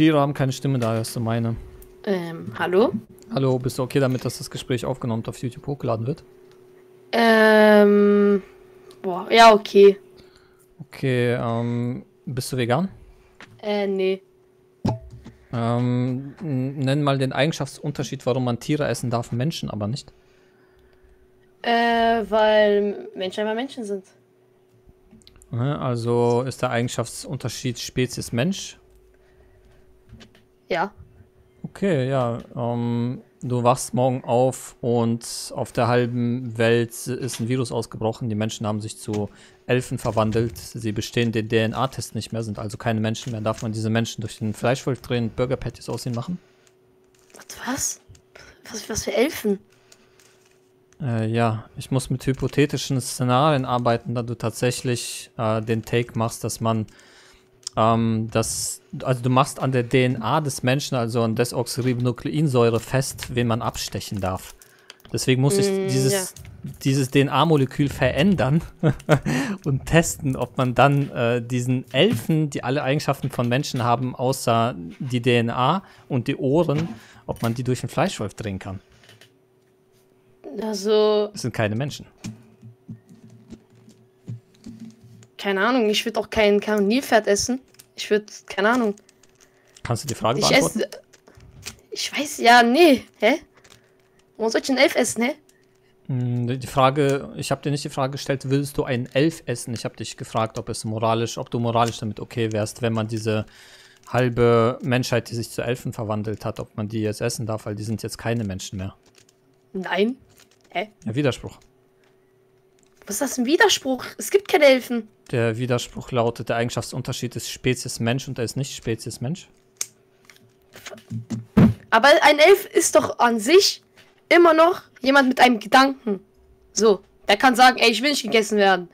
Tiere haben keine Stimme, da hörst du meine. Ähm, hallo? Hallo, bist du okay damit, dass das Gespräch aufgenommen und auf YouTube hochgeladen wird? Ähm, boah, ja, okay. Okay, ähm, bist du vegan? Äh, nee. Ähm, nenn mal den Eigenschaftsunterschied, warum man Tiere essen darf, Menschen aber nicht. Äh, weil Menschen einmal Menschen sind. Also ist der Eigenschaftsunterschied Spezies Mensch ja. Okay, ja. Ähm, du wachst morgen auf und auf der halben Welt ist ein Virus ausgebrochen. Die Menschen haben sich zu Elfen verwandelt. Sie bestehen den DNA-Test nicht mehr, sind also keine Menschen mehr. Darf man diese Menschen durch den Fleischwolf drehen und Burger-Patties aussehen machen? Was? Was, was für Elfen? Äh, ja, ich muss mit hypothetischen Szenarien arbeiten, da du tatsächlich äh, den Take machst, dass man ähm, dass, also du machst an der DNA des Menschen, also an Desoxyribonukleinsäure fest, wen man abstechen darf. Deswegen muss ich mm, dieses, ja. dieses DNA-Molekül verändern und testen, ob man dann äh, diesen Elfen, die alle Eigenschaften von Menschen haben, außer die DNA und die Ohren, ob man die durch den Fleischwolf drehen kann. Also. Das sind keine Menschen. Keine Ahnung, ich würde auch kein Kanonierpferd essen. Ich würde, keine Ahnung. Kannst du die Frage ich beantworten? Esse, ich weiß, ja, nee. Hä? Wo soll ich einen Elf essen, hä? Hm, die Frage, ich habe dir nicht die Frage gestellt, willst du einen Elf essen? Ich habe dich gefragt, ob es moralisch, ob du moralisch damit okay wärst, wenn man diese halbe Menschheit, die sich zu Elfen verwandelt hat, ob man die jetzt essen darf, weil die sind jetzt keine Menschen mehr. Nein. Hä? Ja, Widerspruch. Was ist das ein Widerspruch? Es gibt keine Elfen. Der Widerspruch lautet, der Eigenschaftsunterschied ist Spezies Mensch und er ist nicht Spezies Mensch. Aber ein Elf ist doch an sich immer noch jemand mit einem Gedanken. So, der kann sagen, ey, ich will nicht gegessen werden.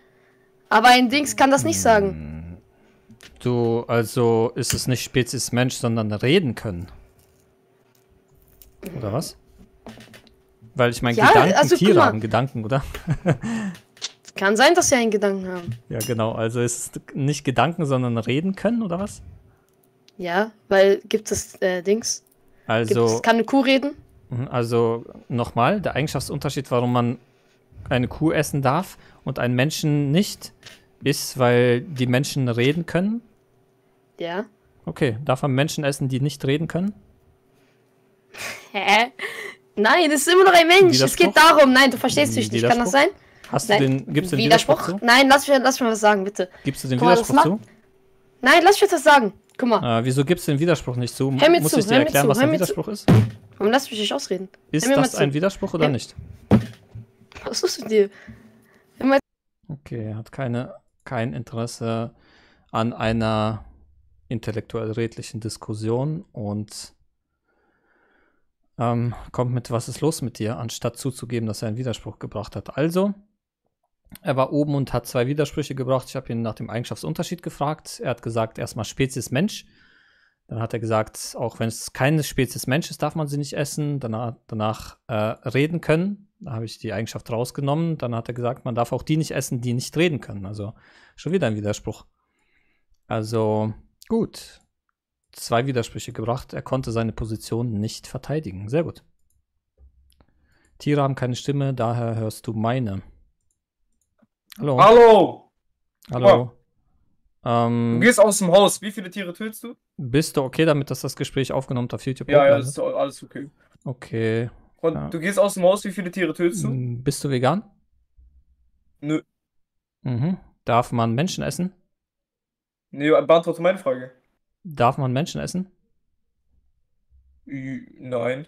Aber ein Dings kann das nicht sagen. Hm. Du, also ist es nicht Spezies Mensch, sondern reden können. Oder was? Weil ich meine, ja, Gedanken, also, Tiere haben Gedanken, oder? Kann sein, dass sie einen Gedanken haben. Ja, genau. Also ist es nicht Gedanken, sondern reden können, oder was? Ja, weil gibt es äh, Dings. Also. Es, kann eine Kuh reden? Mhm, also nochmal, der Eigenschaftsunterschied, warum man eine Kuh essen darf und einen Menschen nicht, ist, weil die Menschen reden können. Ja. Okay, darf man Menschen essen, die nicht reden können? Hä? Nein, das ist immer noch ein Mensch. Es geht darum, nein, du verstehst dich hm, nicht. Kann das sein? Hast Nein. du den, gibst du den Widerspruch? Widerspruch Nein, lass mich, lass mich was sagen, bitte. Gibst du den Guck Widerspruch mal, zu? Nein, lass mich jetzt was sagen. Guck mal. Äh, wieso gibst du den Widerspruch nicht zu? Hör mir Muss zu, ich dir erklären, zu, was ein Widerspruch zu. ist? Warum lass mich nicht ausreden? Ist das ein Widerspruch oder Hör. nicht? Was suchst du dir? Okay, er hat keine, kein Interesse an einer intellektuell redlichen Diskussion und ähm, kommt mit, was ist los mit dir, anstatt zuzugeben, dass er einen Widerspruch gebracht hat. Also er war oben und hat zwei Widersprüche gebracht. Ich habe ihn nach dem Eigenschaftsunterschied gefragt. Er hat gesagt, erstmal Spezies Mensch. Dann hat er gesagt, auch wenn es keine Spezies Mensch ist, darf man sie nicht essen. Danach, danach äh, reden können. Da habe ich die Eigenschaft rausgenommen. Dann hat er gesagt, man darf auch die nicht essen, die nicht reden können. Also schon wieder ein Widerspruch. Also gut. Zwei Widersprüche gebracht. Er konnte seine Position nicht verteidigen. Sehr gut. Tiere haben keine Stimme, daher hörst du meine. Hallo. Hallo. Hallo. Ähm, du gehst aus dem Haus. Wie viele Tiere tötest du? Bist du okay damit, dass das Gespräch aufgenommen auf YouTube Ja, ja, ist alles okay. Okay. Und ja. du gehst aus dem Haus. Wie viele Tiere tötest du? Hm, bist du vegan? Nö. Mhm. Darf man Menschen essen? Nee, beantworte meine Frage. Darf man Menschen essen? Nein.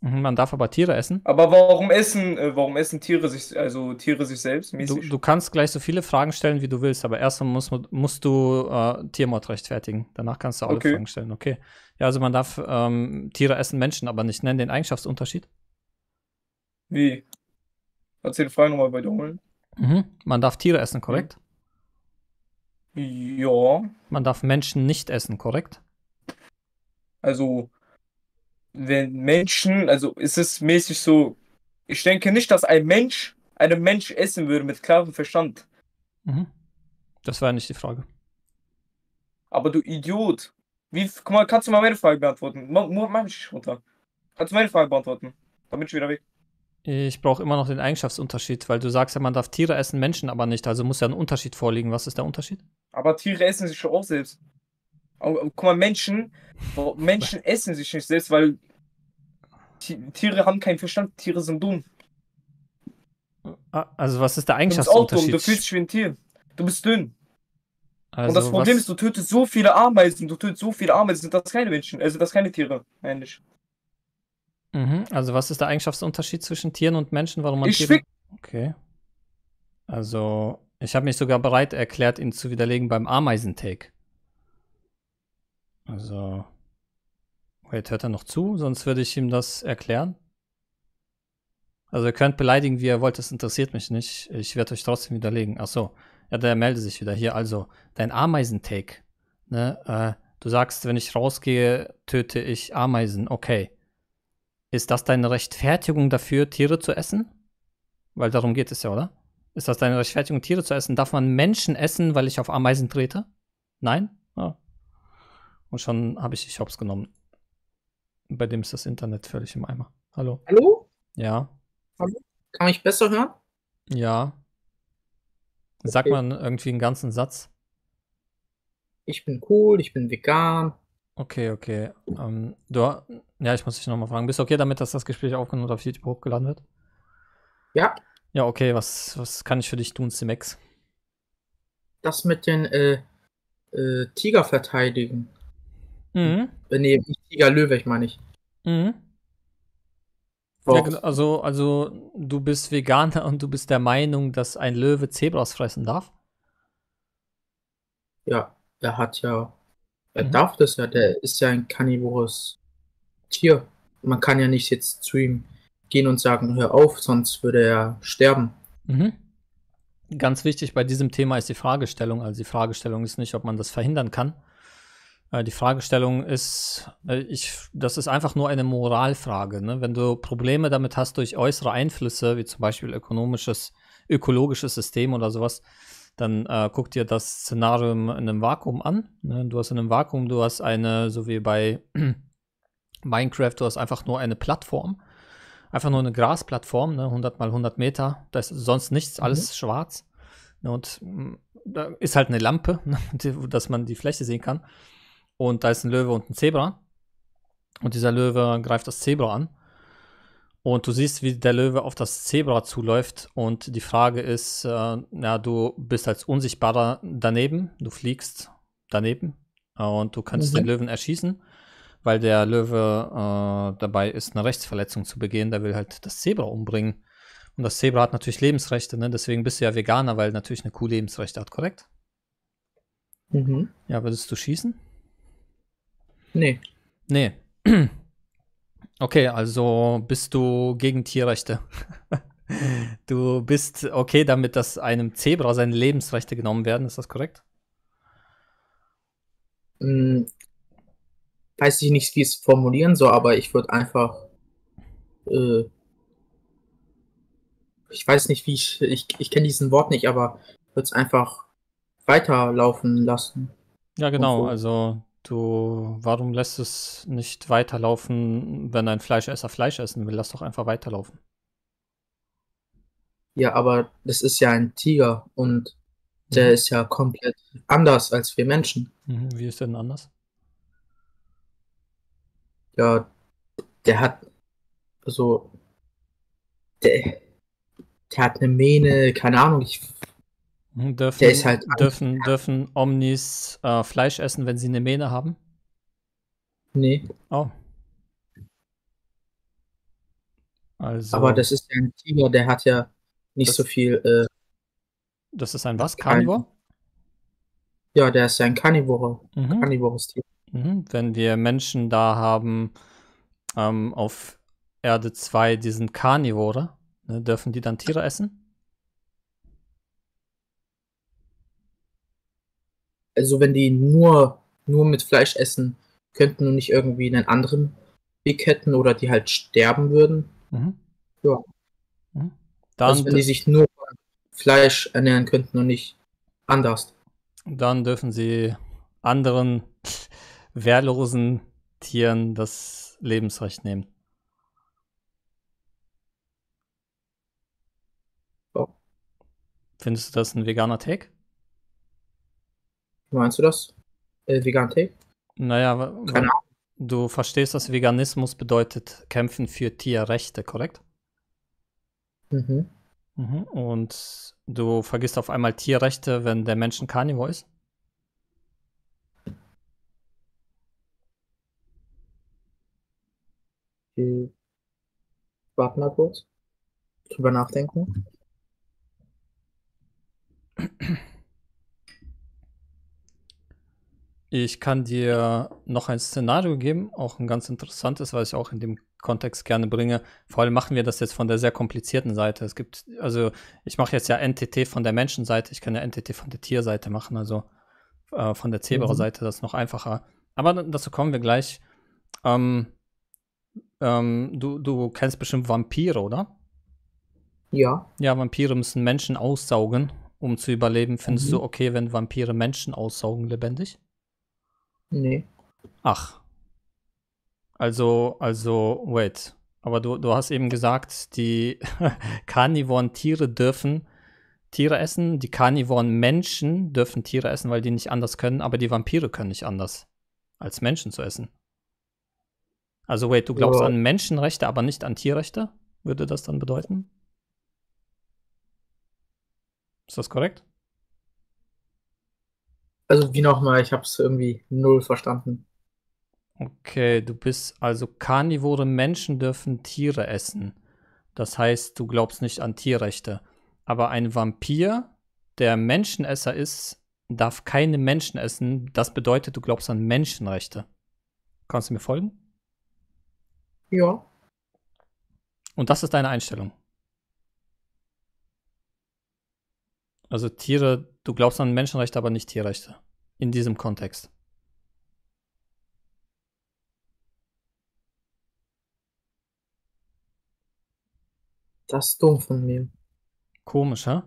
Mhm, man darf aber Tiere essen. Aber warum essen, äh, warum essen Tiere sich, also Tiere sich selbst? Du, du, kannst gleich so viele Fragen stellen, wie du willst, aber erstmal musst, musst du äh, Tiermord rechtfertigen. Danach kannst du alle okay. Fragen stellen. Okay. Ja, also man darf ähm, Tiere essen Menschen, aber nicht nennen den Eigenschaftsunterschied. Wie? Erzähl die Frage nochmal bei wiederholen? Mhm. Man darf Tiere essen, korrekt? Ja. Man darf Menschen nicht essen, korrekt? Also wenn Menschen, also ist es mäßig so, ich denke nicht, dass ein Mensch einen Mensch essen würde mit klarem Verstand. Mhm. Das war nicht die Frage. Aber du Idiot. Wie, guck mal, kannst du mal meine Frage beantworten? Mach, mach mich runter. Kannst du meine Frage beantworten? Dann bin ich wieder weg. Ich brauche immer noch den Eigenschaftsunterschied, weil du sagst ja, man darf Tiere essen, Menschen aber nicht. Also muss ja ein Unterschied vorliegen. Was ist der Unterschied? Aber Tiere essen sich schon auch selbst. Guck mal, Menschen, oh, Menschen essen sich nicht selbst, weil Tiere haben keinen Verstand, Tiere sind dumm. Ah, also was ist der Eigenschaftsunterschied? Du bist auch dumm, du fühlst dich wie ein Tier. Du bist dünn. Also und das also Problem was? ist, du tötest so viele Ameisen, du tötest so viele Ameisen, sind das keine Menschen, also das keine Tiere, ähnlich. Mhm, also was ist der Eigenschaftsunterschied zwischen Tieren und Menschen, warum man ich Tiere... Okay. Also, ich habe mich sogar bereit erklärt, ihn zu widerlegen beim Ameisentake. Also. Wait, oh, hört er noch zu? Sonst würde ich ihm das erklären. Also ihr könnt beleidigen, wie ihr wollt, das interessiert mich nicht. Ich werde euch trotzdem widerlegen. Ach so, ja, der meldet sich wieder hier. Also, dein Ameisentake. Ne? Äh, du sagst, wenn ich rausgehe, töte ich Ameisen. Okay. Ist das deine Rechtfertigung dafür, Tiere zu essen? Weil darum geht es ja, oder? Ist das deine Rechtfertigung, Tiere zu essen? Darf man Menschen essen, weil ich auf Ameisen trete? Nein? Oh, und schon habe ich dich hops genommen. Bei dem ist das Internet völlig im Eimer. Hallo? Hallo? Ja. Hallo? Kann ich besser hören? Ja. Okay. Sagt man irgendwie einen ganzen Satz? Ich bin cool, ich bin vegan. Okay, okay. Ähm, du, ja, ich muss dich nochmal fragen. Bist du okay damit, dass das Gespräch aufgenommen und auf YouTube hochgeladen wird? Ja. Ja, okay. Was, was kann ich für dich tun, Simex? Das mit den äh, äh, Tiger verteidigen. Mhm. Äh, nee, nicht Tiger Löwe, ich meine ich. Mhm. Ja, genau, also, also du bist Veganer und du bist der Meinung, dass ein Löwe Zebras fressen darf? Ja, er hat ja, er mhm. darf das ja, der ist ja ein kannibores Tier. Man kann ja nicht jetzt zu ihm gehen und sagen, hör auf, sonst würde er sterben. Mhm. Ganz wichtig bei diesem Thema ist die Fragestellung. Also die Fragestellung ist nicht, ob man das verhindern kann, äh, die Fragestellung ist, äh, ich, das ist einfach nur eine Moralfrage. Ne? Wenn du Probleme damit hast durch äußere Einflüsse, wie zum Beispiel ökonomisches, ökologisches System oder sowas, dann äh, guck dir das Szenario in einem Vakuum an. Ne? Du hast in einem Vakuum, du hast eine, so wie bei Minecraft, du hast einfach nur eine Plattform. Einfach nur eine Grasplattform, ne? 100 mal 100 Meter. Da ist sonst nichts, mhm. alles mhm. schwarz. Ne? Und mm, da ist halt eine Lampe, dass man die Fläche sehen kann. Und da ist ein Löwe und ein Zebra. Und dieser Löwe greift das Zebra an. Und du siehst, wie der Löwe auf das Zebra zuläuft. Und die Frage ist, äh, ja, du bist als Unsichtbarer daneben, du fliegst daneben und du kannst mhm. den Löwen erschießen, weil der Löwe äh, dabei ist, eine Rechtsverletzung zu begehen. Der will halt das Zebra umbringen. Und das Zebra hat natürlich Lebensrechte, ne? deswegen bist du ja Veganer, weil natürlich eine Kuh Lebensrechte hat, korrekt? Mhm. Ja, würdest du schießen? Nee. Nee. Okay, also bist du gegen Tierrechte. du bist okay damit, dass einem Zebra seine Lebensrechte genommen werden, ist das korrekt? Hm, weiß ich nicht, wie ich es formulieren soll, aber ich würde einfach. Äh, ich weiß nicht, wie ich. Ich, ich kenne diesen Wort nicht, aber würde es einfach weiterlaufen lassen. Ja, genau. Also Du, warum lässt es nicht weiterlaufen, wenn ein Fleischesser Fleisch essen will? Lass doch einfach weiterlaufen. Ja, aber das ist ja ein Tiger und der mhm. ist ja komplett anders als wir Menschen. Mhm, wie ist denn anders? Ja, der hat so. Also, der, der hat eine Mähne, keine Ahnung, ich Dürfen, der ist halt dürfen, dürfen Omnis äh, Fleisch essen, wenn sie eine Mähne haben? Nee. Oh. Also, Aber das ist ein Tiger, der hat ja nicht das, so viel. Äh, das ist ein was? Carnivore? Ja, der ist ein Carnivore. Mhm. Carnivores Tier. Mhm. Wenn wir Menschen da haben ähm, auf Erde 2 diesen Carnivore, ne, dürfen die dann Tiere essen? Also wenn die nur, nur mit Fleisch essen könnten und nicht irgendwie einen anderen Weg hätten oder die halt sterben würden. Mhm. Ja. Mhm. Dann also wenn die sich nur Fleisch ernähren könnten und nicht anders. Dann dürfen sie anderen wehrlosen Tieren das Lebensrecht nehmen. Oh. Findest du das ein veganer Take? Wie meinst du das? Äh, Vegan-Take? Naja, Keine du verstehst, dass Veganismus bedeutet kämpfen für Tierrechte, korrekt? Mhm. mhm. Und du vergisst auf einmal Tierrechte, wenn der Mensch ein Carnivore ist? Ich hm. warte mal kurz. Drüber nachdenken. Ich kann dir noch ein Szenario geben, auch ein ganz interessantes, was ich auch in dem Kontext gerne bringe. Vor allem machen wir das jetzt von der sehr komplizierten Seite. Es gibt, also ich mache jetzt ja NTT von der Menschenseite, ich kann ja NTT von der Tierseite machen, also äh, von der mhm. Zebra-Seite, das ist noch einfacher. Aber dazu kommen wir gleich. Ähm, ähm, du, du kennst bestimmt Vampire, oder? Ja. Ja, Vampire müssen Menschen aussaugen, um zu überleben. Findest mhm. du okay, wenn Vampire Menschen aussaugen lebendig? Nee. Ach. Also, also, wait. Aber du, du hast eben gesagt, die karnivoren Tiere dürfen Tiere essen, die karnivoren Menschen dürfen Tiere essen, weil die nicht anders können, aber die Vampire können nicht anders, als Menschen zu essen. Also, wait, du glaubst ja. an Menschenrechte, aber nicht an Tierrechte? Würde das dann bedeuten? Ist das korrekt? Also wie nochmal, ich habe es irgendwie null verstanden. Okay, du bist also Karnivore Menschen dürfen Tiere essen. Das heißt, du glaubst nicht an Tierrechte. Aber ein Vampir, der Menschenesser ist, darf keine Menschen essen. Das bedeutet, du glaubst an Menschenrechte. Kannst du mir folgen? Ja. Und das ist deine Einstellung. Also Tiere, du glaubst an Menschenrechte, aber nicht Tierrechte. In diesem Kontext. Das ist dumm von mir. Komisch, hä?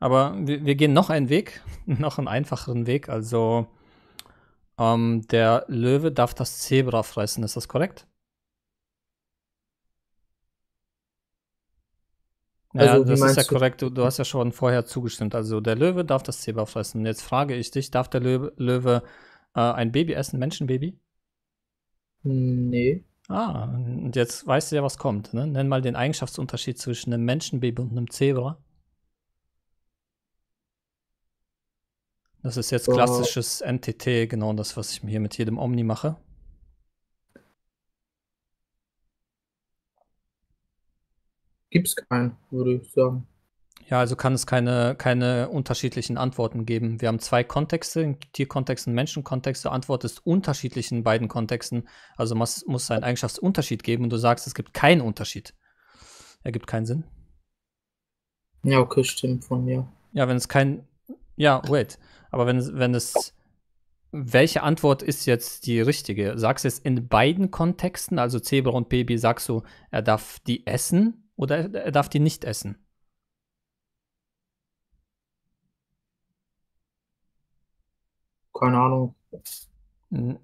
Aber wir, wir gehen noch einen Weg, noch einen einfacheren Weg. Also ähm, der Löwe darf das Zebra fressen, ist das korrekt? Naja, also, das ist ja du? korrekt. Du, du, hast ja schon vorher zugestimmt. Also der Löwe darf das Zebra fressen. Jetzt frage ich dich, darf der Löwe, Löwe äh, ein Baby essen, Menschenbaby? Nee. Ah, und jetzt weißt du ja, was kommt. Ne? Nenn mal den Eigenschaftsunterschied zwischen einem Menschenbaby und einem Zebra. Das ist jetzt klassisches NTT, genau das, was ich mir hier mit jedem Omni mache. gibt es keinen, würde ich sagen. Ja, also kann es keine, keine unterschiedlichen Antworten geben. Wir haben zwei Kontexte, Tierkontext und Menschenkontext. Die Antwort ist unterschiedlich in beiden Kontexten. Also muss, muss einen Eigenschaftsunterschied geben und du sagst, es gibt keinen Unterschied. Ergibt keinen Sinn. Ja, okay, stimmt von mir. Ja, wenn es kein. Ja, wait. Aber wenn, wenn es. Welche Antwort ist jetzt die richtige? Sagst du es in beiden Kontexten, also Zebra und Baby, sagst du, er darf die essen oder er darf die nicht essen. Keine Ahnung.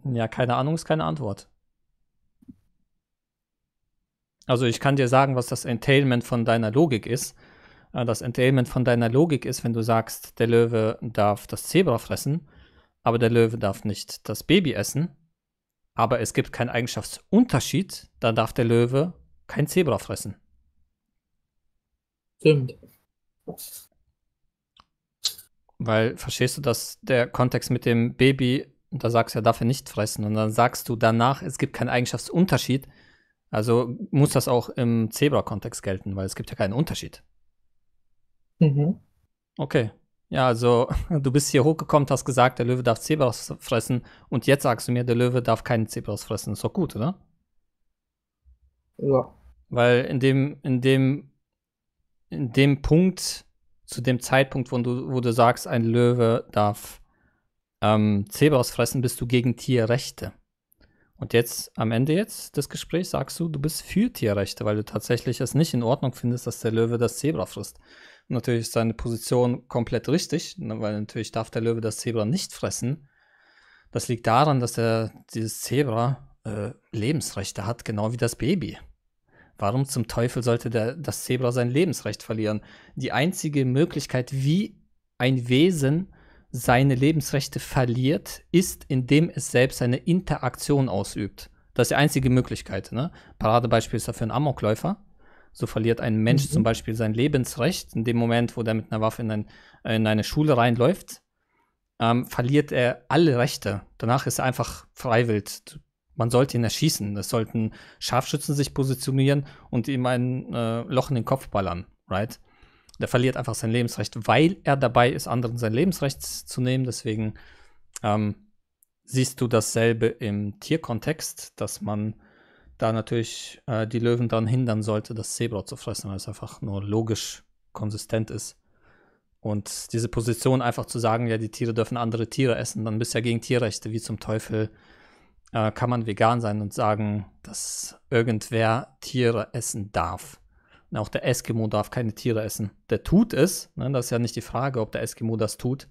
Ja, keine Ahnung ist keine Antwort. Also ich kann dir sagen, was das Entailment von deiner Logik ist. Äh, das Entailment von deiner Logik ist, wenn du sagst, der Löwe darf das Zebra fressen, aber der Löwe darf nicht das Baby essen, aber es gibt keinen Eigenschaftsunterschied, dann darf der Löwe kein Zebra fressen. Stimmt. Weil, verstehst du, dass der Kontext mit dem Baby, da sagst du ja, darf er nicht fressen. Und dann sagst du danach, es gibt keinen Eigenschaftsunterschied. Also muss das auch im Zebra-Kontext gelten, weil es gibt ja keinen Unterschied. Mhm. Okay. Ja, also du bist hier hochgekommen, hast gesagt, der Löwe darf Zebras fressen und jetzt sagst du mir, der Löwe darf keinen Zebras fressen. Ist doch gut, oder? Ja. Weil in dem, in dem in dem Punkt, zu dem Zeitpunkt, wo du, wo du sagst, ein Löwe darf ähm, Zebras fressen, bist du gegen Tierrechte. Und jetzt, am Ende jetzt des Gesprächs, sagst du, du bist für Tierrechte, weil du tatsächlich es nicht in Ordnung findest, dass der Löwe das Zebra frisst. Und natürlich ist deine Position komplett richtig, ne, weil natürlich darf der Löwe das Zebra nicht fressen. Das liegt daran, dass er dieses Zebra äh, Lebensrechte hat, genau wie das Baby. Warum zum Teufel sollte der, das Zebra sein Lebensrecht verlieren? Die einzige Möglichkeit, wie ein Wesen seine Lebensrechte verliert, ist, indem es selbst eine Interaktion ausübt. Das ist die einzige Möglichkeit. Ne? Paradebeispiel ist dafür ein Amokläufer. So verliert ein Mensch mhm. zum Beispiel sein Lebensrecht. In dem Moment, wo der mit einer Waffe in, ein, in eine Schule reinläuft, ähm, verliert er alle Rechte. Danach ist er einfach freiwillig. Man sollte ihn erschießen. Es sollten Scharfschützen sich positionieren und ihm ein äh, Loch in den Kopf ballern, right? Der verliert einfach sein Lebensrecht, weil er dabei ist, anderen sein Lebensrecht zu nehmen. Deswegen ähm, siehst du dasselbe im Tierkontext, dass man da natürlich äh, die Löwen daran hindern sollte, das Zebra zu fressen, weil es einfach nur logisch konsistent ist. Und diese Position einfach zu sagen, ja, die Tiere dürfen andere Tiere essen, dann bist du ja gegen Tierrechte, wie zum Teufel äh, kann man vegan sein und sagen, dass irgendwer Tiere essen darf. Und auch der Eskimo darf keine Tiere essen. Der tut es. Ne? Das ist ja nicht die Frage, ob der Eskimo das tut.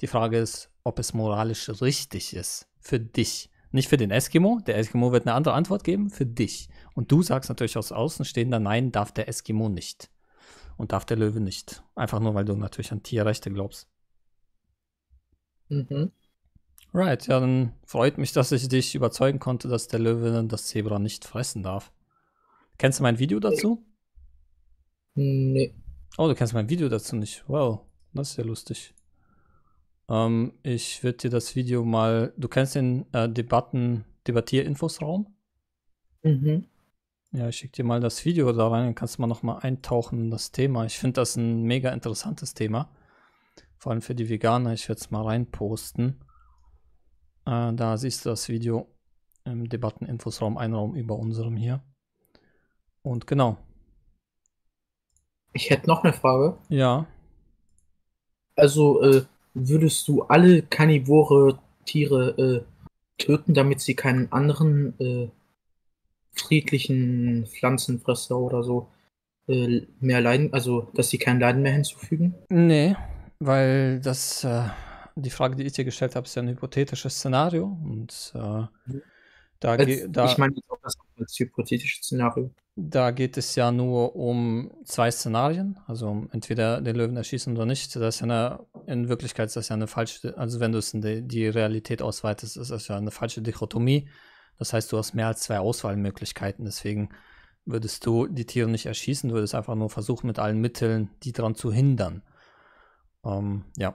Die Frage ist, ob es moralisch richtig ist. Für dich. Nicht für den Eskimo. Der Eskimo wird eine andere Antwort geben. Für dich. Und du sagst natürlich aus Außenstehender, nein, darf der Eskimo nicht. Und darf der Löwe nicht. Einfach nur, weil du natürlich an Tierrechte glaubst. Mhm. Right, ja, dann freut mich, dass ich dich überzeugen konnte, dass der Löwe das Zebra nicht fressen darf. Kennst du mein Video dazu? Nee. Oh, du kennst mein Video dazu nicht. Wow, das ist ja lustig. Ähm, ich würde dir das Video mal. Du kennst den äh, Debatten, Debattierinfosraum? Mhm. Ja, ich schicke dir mal das Video da rein, dann kannst du mal nochmal eintauchen in das Thema. Ich finde das ein mega interessantes Thema. Vor allem für die Veganer. Ich werde es mal reinposten. Äh, da siehst du das Video im Debatteninfosraum, ein Raum über unserem hier. Und genau. Ich hätte noch eine Frage. Ja. Also äh, würdest du alle Kannibore Tiere äh, töten, damit sie keinen anderen äh, friedlichen Pflanzenfresser oder so äh, mehr leiden, also dass sie kein Leiden mehr hinzufügen? Nee, weil das äh, die Frage, die ich dir gestellt habe, ist ja ein hypothetisches Szenario. Und äh, mhm. da, das, Ich meine, das als hypothetisches Szenario. Da geht es ja nur um zwei Szenarien, also um entweder den Löwen erschießen oder nicht. Das ist ja eine, in Wirklichkeit ist das ja eine falsche, also wenn du es in die, die Realität ausweitest, ist das ja eine falsche Dichotomie. Das heißt, du hast mehr als zwei Auswahlmöglichkeiten. Deswegen würdest du die Tiere nicht erschießen, du würdest einfach nur versuchen, mit allen Mitteln die daran zu hindern. Ähm, ja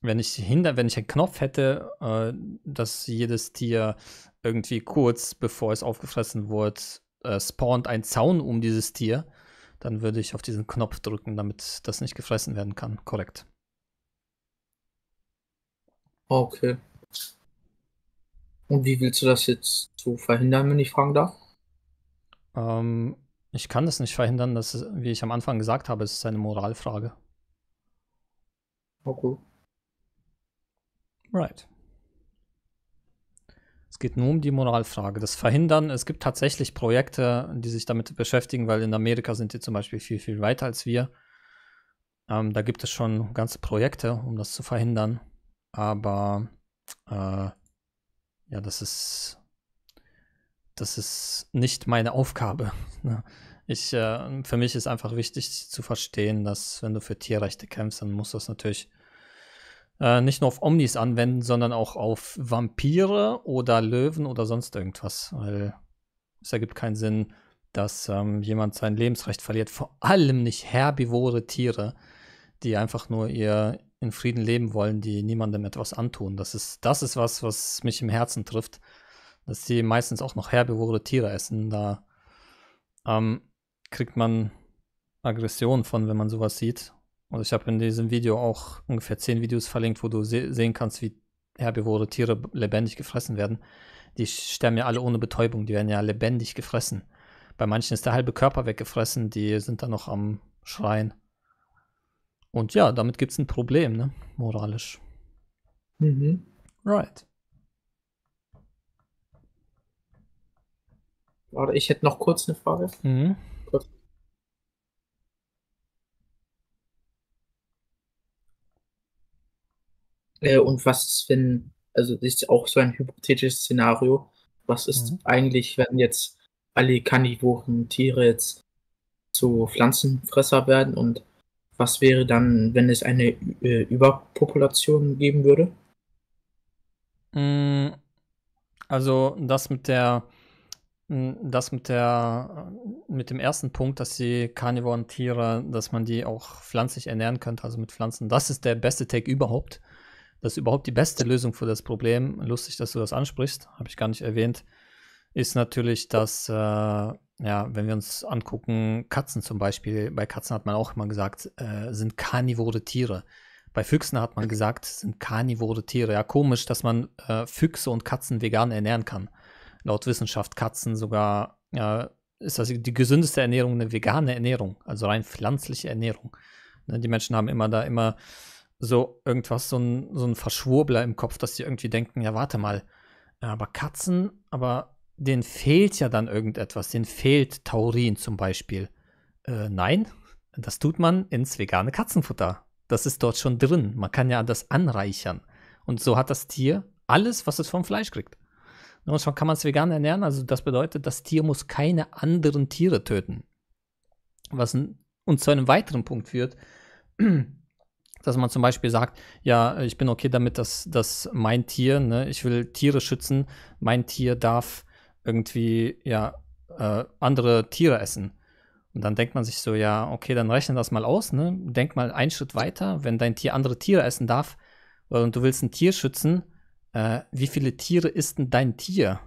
wenn ich hinter, wenn ich einen Knopf hätte, äh, dass jedes Tier irgendwie kurz bevor es aufgefressen wurde, äh, spawnt ein Zaun um dieses Tier, dann würde ich auf diesen Knopf drücken, damit das nicht gefressen werden kann. Korrekt. Okay. Und wie willst du das jetzt so verhindern, wenn ich fragen darf? Ähm, ich kann das nicht verhindern, dass, wie ich am Anfang gesagt habe, es ist eine Moralfrage. Okay. Right. Es geht nur um die Moralfrage. Das Verhindern, es gibt tatsächlich Projekte, die sich damit beschäftigen, weil in Amerika sind die zum Beispiel viel, viel weiter als wir. Ähm, da gibt es schon ganze Projekte, um das zu verhindern. Aber äh, ja, das ist, das ist nicht meine Aufgabe. Ich, äh, für mich ist einfach wichtig zu verstehen, dass wenn du für Tierrechte kämpfst, dann muss das natürlich äh, nicht nur auf Omnis anwenden, sondern auch auf Vampire oder Löwen oder sonst irgendwas. Weil es ergibt keinen Sinn, dass ähm, jemand sein Lebensrecht verliert. Vor allem nicht herbivore Tiere, die einfach nur ihr in Frieden leben wollen, die niemandem etwas antun. Das ist, das ist was, was mich im Herzen trifft, dass sie meistens auch noch herbivore Tiere essen. Da ähm, kriegt man Aggression von, wenn man sowas sieht. Und ich habe in diesem Video auch ungefähr zehn Videos verlinkt, wo du se sehen kannst, wie herbivore Tiere lebendig gefressen werden. Die sterben ja alle ohne Betäubung, die werden ja lebendig gefressen. Bei manchen ist der halbe Körper weggefressen, die sind dann noch am Schreien. Und ja, damit gibt es ein Problem, ne? Moralisch. Mhm. Right. Warte, ich hätte noch kurz eine Frage. Mhm. Äh, und was, ist, wenn, also das ist auch so ein hypothetisches Szenario, was ist mhm. eigentlich, wenn jetzt alle karnivoren Tiere jetzt zu Pflanzenfresser werden und was wäre dann, wenn es eine äh, Überpopulation geben würde? Mm, also das mit der mm, das mit der mit dem ersten Punkt, dass die karnivoren Tiere, dass man die auch pflanzlich ernähren könnte, also mit Pflanzen, das ist der beste Take überhaupt. Das ist überhaupt die beste Lösung für das Problem, lustig, dass du das ansprichst, habe ich gar nicht erwähnt, ist natürlich, dass, äh, ja, wenn wir uns angucken, Katzen zum Beispiel, bei Katzen hat man auch immer gesagt, äh, sind karnivore Tiere. Bei Füchsen hat man gesagt, sind karnivore Tiere. Ja, komisch, dass man äh, Füchse und Katzen vegan ernähren kann. Laut Wissenschaft Katzen sogar ist das die gesündeste Ernährung eine vegane Ernährung, also rein pflanzliche Ernährung. Ne, die Menschen haben immer da immer so irgendwas, so ein, so ein Verschwurbler im Kopf, dass die irgendwie denken, ja, warte mal, äh, aber Katzen, aber denen fehlt ja dann irgendetwas, denen fehlt Taurin zum Beispiel. Äh, nein, das tut man ins vegane Katzenfutter. Das ist dort schon drin. Man kann ja das anreichern. Und so hat das Tier alles, was es vom Fleisch kriegt. Und schon kann man es vegan ernähren. Also das bedeutet, das Tier muss keine anderen Tiere töten. Was uns zu einem weiteren Punkt führt dass man zum Beispiel sagt, ja, ich bin okay damit, dass, dass mein Tier, ne, ich will Tiere schützen, mein Tier darf irgendwie, ja, äh, andere Tiere essen. Und dann denkt man sich so, ja, okay, dann rechne das mal aus, ne? Denk mal einen Schritt weiter, wenn dein Tier andere Tiere essen darf äh, und du willst ein Tier schützen, äh, wie viele Tiere isst denn dein Tier?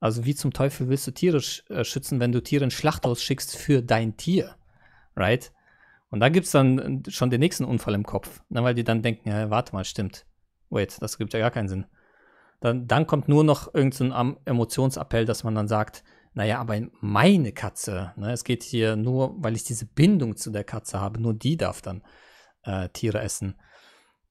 Also wie zum Teufel willst du Tiere sch äh, schützen, wenn du Tiere in Schlachthaus schickst für dein Tier? Right? Und da gibt es dann äh, schon den nächsten Unfall im Kopf, ne, weil die dann denken, ja, warte mal, stimmt. Wait, das gibt ja gar keinen Sinn. Dann, dann kommt nur noch irgendein so Emotionsappell, dass man dann sagt, naja, aber meine Katze, ne, es geht hier nur, weil ich diese Bindung zu der Katze habe, nur die darf dann äh, Tiere essen.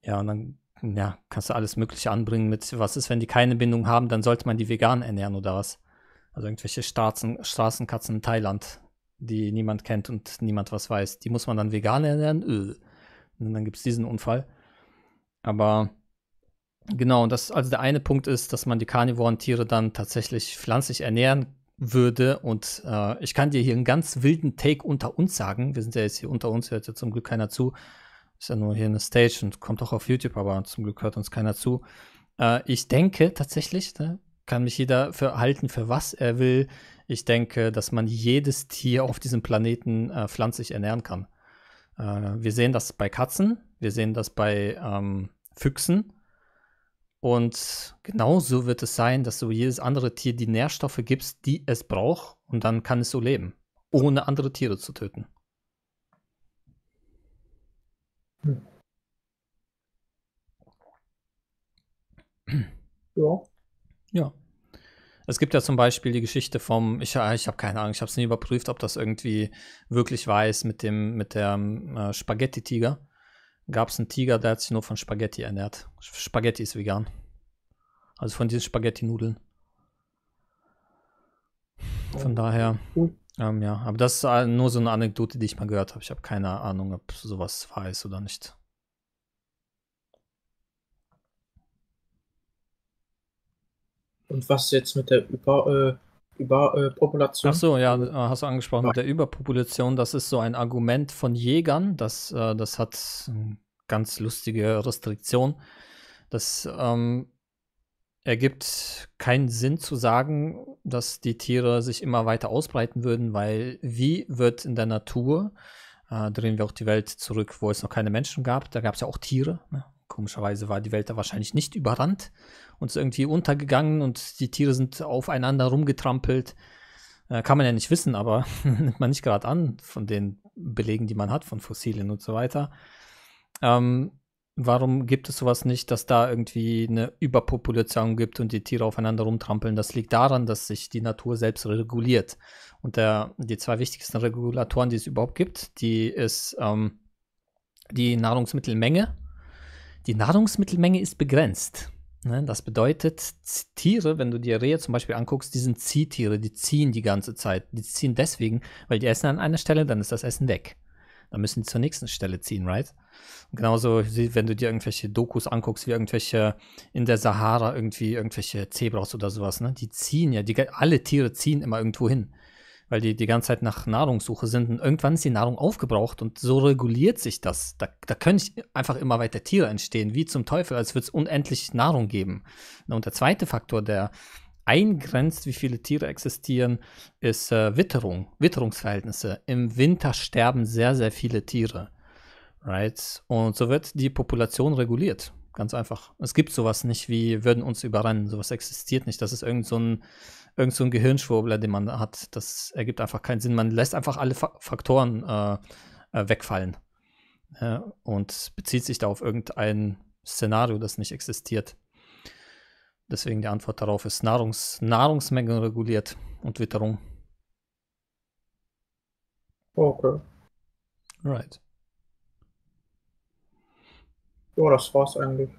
Ja, und dann ja, kannst du alles Mögliche anbringen mit, was ist, wenn die keine Bindung haben, dann sollte man die vegan ernähren oder was. Also irgendwelche Straßen, Straßenkatzen in Thailand die niemand kennt und niemand was weiß. Die muss man dann vegan ernähren. Öh. Und dann gibt es diesen Unfall. Aber genau, das, also der eine Punkt ist, dass man die karnivoren Tiere dann tatsächlich pflanzlich ernähren würde. Und äh, ich kann dir hier einen ganz wilden Take unter uns sagen. Wir sind ja jetzt hier unter uns, hört ja zum Glück keiner zu. Ist ja nur hier eine Stage und kommt auch auf YouTube, aber zum Glück hört uns keiner zu. Äh, ich denke tatsächlich, ne, kann mich jeder für halten, für was er will ich denke, dass man jedes Tier auf diesem Planeten äh, pflanzlich ernähren kann. Äh, wir sehen das bei Katzen, wir sehen das bei ähm, Füchsen. Und genauso wird es sein, dass du jedes andere Tier die Nährstoffe gibst, die es braucht, und dann kann es so leben, ohne andere Tiere zu töten. Hm. Ja. Ja. Es gibt ja zum Beispiel die Geschichte vom, ich, äh, ich habe keine Ahnung, ich habe es nie überprüft, ob das irgendwie wirklich weiß mit dem, mit der ähm, äh, Spaghetti-Tiger. Gab es einen Tiger, der hat sich nur von Spaghetti ernährt. Spaghetti ist vegan. Also von diesen Spaghetti-Nudeln. Von daher, ähm, ja, aber das ist äh, nur so eine Anekdote, die ich mal gehört habe. Ich habe keine Ahnung, ob sowas weiß oder nicht. Und was jetzt mit der Über, äh, Überpopulation? Äh, Ach so, ja, äh, hast du angesprochen, Nein. mit der Überpopulation, das ist so ein Argument von Jägern, das, äh, das hat ganz lustige Restriktion. Das ähm, ergibt keinen Sinn zu sagen, dass die Tiere sich immer weiter ausbreiten würden, weil wie wird in der Natur, äh, drehen wir auch die Welt zurück, wo es noch keine Menschen gab, da gab es ja auch Tiere, ne? Komischerweise war die Welt da wahrscheinlich nicht überrannt und ist irgendwie untergegangen und die Tiere sind aufeinander rumgetrampelt. Äh, kann man ja nicht wissen, aber nimmt man nicht gerade an von den Belegen, die man hat, von Fossilien und so weiter. Ähm, warum gibt es sowas nicht, dass da irgendwie eine Überpopulation gibt und die Tiere aufeinander rumtrampeln? Das liegt daran, dass sich die Natur selbst reguliert. Und der, die zwei wichtigsten Regulatoren, die es überhaupt gibt, die ist ähm, die Nahrungsmittelmenge die Nahrungsmittelmenge ist begrenzt. Ne? Das bedeutet, Tiere, wenn du die Rehe zum Beispiel anguckst, die sind Ziehtiere, die ziehen die ganze Zeit. Die ziehen deswegen, weil die essen an einer Stelle, dann ist das Essen weg. Dann müssen die zur nächsten Stelle ziehen, right? genauso, wenn du dir irgendwelche Dokus anguckst, wie irgendwelche in der Sahara irgendwie irgendwelche Zebras oder sowas, ne? Die ziehen ja, die, alle Tiere ziehen immer irgendwo hin weil die die ganze Zeit nach Nahrungssuche sind. Und irgendwann ist die Nahrung aufgebraucht und so reguliert sich das. Da, da können einfach immer weiter Tiere entstehen, wie zum Teufel, als würde es unendlich Nahrung geben. Und der zweite Faktor, der eingrenzt, wie viele Tiere existieren, ist äh, Witterung, Witterungsverhältnisse. Im Winter sterben sehr, sehr viele Tiere. Right? Und so wird die Population reguliert. Ganz einfach. Es gibt sowas nicht wie würden uns überrennen. Sowas existiert nicht. Das ist irgend so ein irgend so ein Gehirnschwurbler, den man hat. Das ergibt einfach keinen Sinn. Man lässt einfach alle Fa Faktoren äh, äh, wegfallen ja, und bezieht sich da auf irgendein Szenario, das nicht existiert. Deswegen die Antwort darauf ist Nahrungs Nahrungsmengen reguliert und Witterung. Okay. Right. Ja, das war's eigentlich.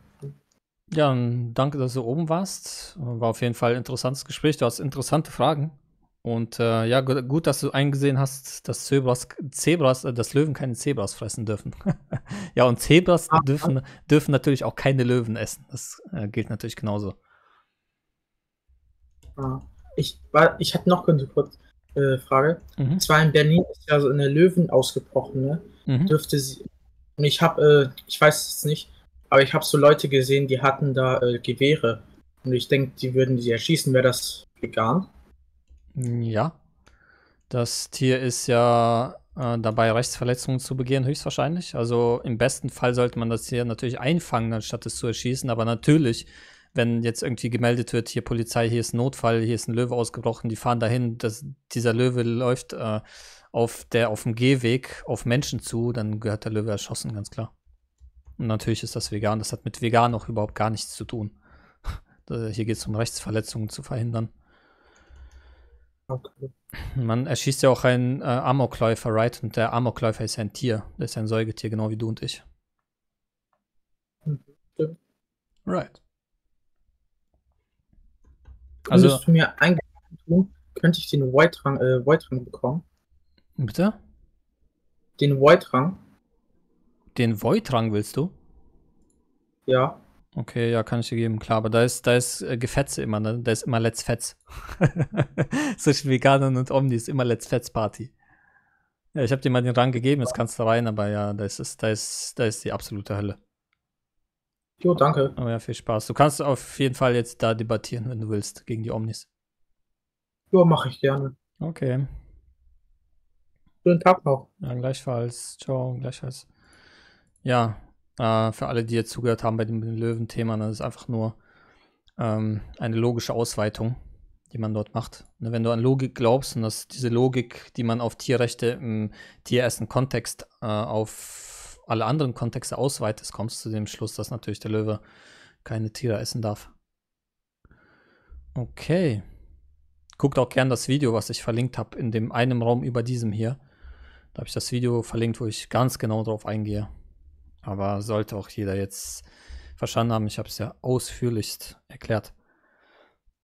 Ja, danke, dass du oben warst. War auf jeden Fall ein interessantes Gespräch. Du hast interessante Fragen. Und äh, ja, gut, dass du eingesehen hast, dass Zebras, Zebras äh, dass Löwen keine Zebras fressen dürfen. ja, und Zebras ah, dürfen, dürfen natürlich auch keine Löwen essen. Das äh, gilt natürlich genauso. Ah, ich, war, ich hatte noch eine kurze äh, Frage. Mhm. Und zwar in Berlin ist ja so eine Löwen ausgebrochen, ne? Mhm. Dürfte sie. Und ich habe, äh, ich weiß es nicht, aber ich habe so Leute gesehen, die hatten da äh, Gewehre. Und ich denke, die würden sie erschießen. Wäre das vegan? Ja. Das Tier ist ja äh, dabei, Rechtsverletzungen zu begehen, höchstwahrscheinlich. Also im besten Fall sollte man das Tier natürlich einfangen, anstatt es zu erschießen. Aber natürlich, wenn jetzt irgendwie gemeldet wird, hier Polizei, hier ist ein Notfall, hier ist ein Löwe ausgebrochen, die fahren dahin, das, dieser Löwe läuft äh, auf, der, auf dem Gehweg auf Menschen zu, dann gehört der Löwe erschossen, ganz klar. Und natürlich ist das vegan. Das hat mit vegan auch überhaupt gar nichts zu tun. Hier geht es um Rechtsverletzungen zu verhindern. Okay. Man erschießt ja auch einen äh, Amokläufer, right? Und der Amokläufer ist ein Tier. Der ist ein Säugetier, genau wie du und ich. Okay. Mhm. Right. Also, Würdest du mir eingeben, könnte ich den White-Rang äh, White bekommen? Bitte? Den White-Rang? Den Void-Rang willst du? Ja. Okay, ja, kann ich dir geben, klar. Aber da ist, da ist äh, Gefetze immer, ne? Da ist immer Let's Fetz. Zwischen Veganern und Omnis, immer Let's Fetz Party. Ja, ich habe dir mal den Rang gegeben, jetzt kannst du rein, aber ja, da ist, da ist, da ist die absolute Hölle. Jo, danke. Aber ja, viel Spaß. Du kannst auf jeden Fall jetzt da debattieren, wenn du willst, gegen die Omnis. Jo, mache ich gerne. Okay. Schönen Tag noch. Ja, gleichfalls. Ciao, gleichfalls ja, äh, für alle, die jetzt zugehört haben bei dem löwen ne, das ist einfach nur ähm, eine logische Ausweitung, die man dort macht. Und ne, wenn du an Logik glaubst und dass diese Logik, die man auf Tierrechte im Tierersten-Kontext äh, auf alle anderen Kontexte ausweitest, kommst du zu dem Schluss, dass natürlich der Löwe keine Tiere essen darf. Okay. Guckt auch gern das Video, was ich verlinkt habe, in dem einen Raum über diesem hier. Da habe ich das Video verlinkt, wo ich ganz genau drauf eingehe. Aber sollte auch jeder jetzt verstanden haben, ich habe es ja ausführlichst erklärt.